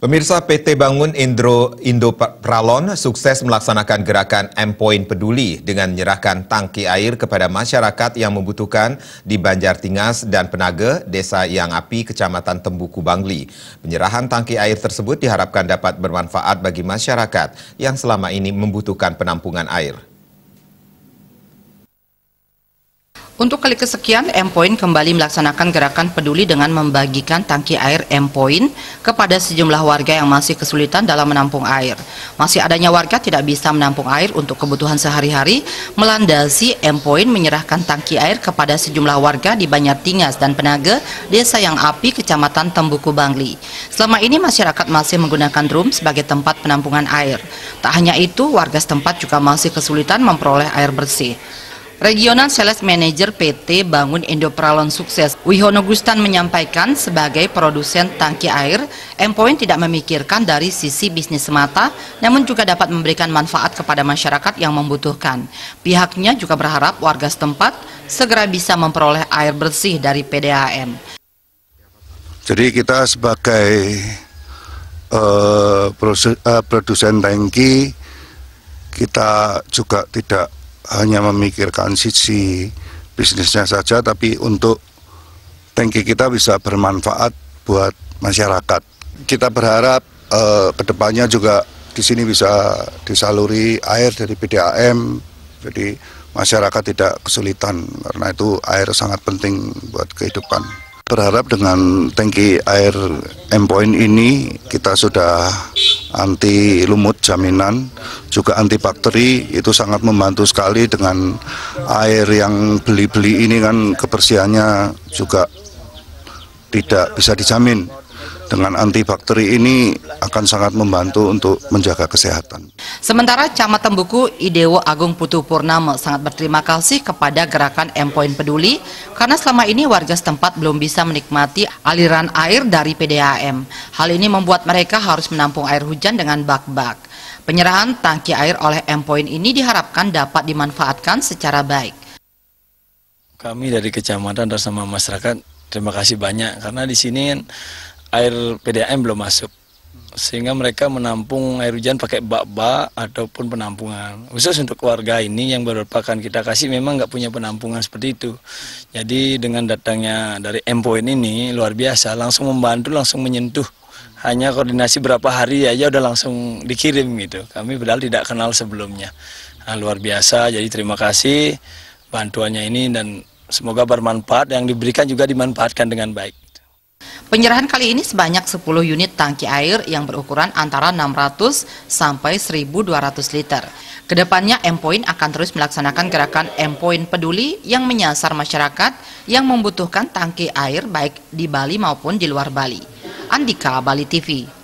Pemirsa PT Bangun Indro Indo Pralon sukses melaksanakan gerakan M Point Peduli dengan menyerahkan tangki air kepada masyarakat yang membutuhkan di Banjar Tingas dan Penage, Desa Yang Api, Kecamatan Tembuku Bangli. Penyerahan tangki air tersebut diharapkan dapat bermanfaat bagi masyarakat yang selama ini membutuhkan penampungan air. Untuk kali kesekian, M Point kembali melaksanakan gerakan peduli dengan membagikan tangki air M Point kepada sejumlah warga yang masih kesulitan dalam menampung air. Masih adanya warga tidak bisa menampung air untuk kebutuhan sehari-hari, melandasi M Point menyerahkan tangki air kepada sejumlah warga di Banyak Tingas dan Penaga, Desa Yang Api, Kecamatan Tembuku Bangli. Selama ini masyarakat masih menggunakan drum sebagai tempat penampungan air. Tak hanya itu, warga setempat juga masih kesulitan memperoleh air bersih. Regional Sales Manager PT Bangun Indopralon Sukses, Wihono Gustan menyampaikan sebagai produsen tangki air, Empoin tidak memikirkan dari sisi bisnis semata, namun juga dapat memberikan manfaat kepada masyarakat yang membutuhkan. Pihaknya juga berharap warga setempat segera bisa memperoleh air bersih dari PDAM. Jadi kita sebagai uh, produsen tangki, kita juga tidak hanya memikirkan sisi bisnisnya saja tapi untuk tangki kita bisa bermanfaat buat masyarakat. Kita berharap eh, kedepannya juga di sini bisa disaluri air dari PDAM jadi masyarakat tidak kesulitan karena itu air sangat penting buat kehidupan. Berharap dengan tangki air M Point ini kita sudah anti lumut jaminan juga anti bakteri itu sangat membantu sekali dengan air yang beli-beli ini kan kebersihannya juga tidak bisa dijamin dengan antibakteri ini akan sangat membantu untuk menjaga kesehatan. Sementara Camat Tembuku Idewo Agung Putu Purnama sangat berterima kasih kepada gerakan M Point Peduli karena selama ini warga setempat belum bisa menikmati aliran air dari PDAM. Hal ini membuat mereka harus menampung air hujan dengan bak-bak. Penyerahan tangki air oleh M Point ini diharapkan dapat dimanfaatkan secara baik. Kami dari kecamatan bersama masyarakat terima kasih banyak karena di sini air PDAM belum masuk sehingga mereka menampung air hujan pakai bak-bak ataupun penampungan khusus untuk keluarga ini yang beberapa kan kita kasih memang nggak punya penampungan seperti itu jadi dengan datangnya dari Empoin ini luar biasa langsung membantu langsung menyentuh hanya koordinasi berapa hari aja udah langsung dikirim gitu kami padahal tidak kenal sebelumnya nah, luar biasa jadi terima kasih bantuannya ini dan semoga bermanfaat yang diberikan juga dimanfaatkan dengan baik Penyerahan kali ini sebanyak 10 unit tangki air yang berukuran antara 600 sampai 1200 liter. Kedepannya M-Point akan terus melaksanakan gerakan M-Point Peduli yang menyasar masyarakat yang membutuhkan tangki air baik di Bali maupun di luar Bali. Andika, Bali TV.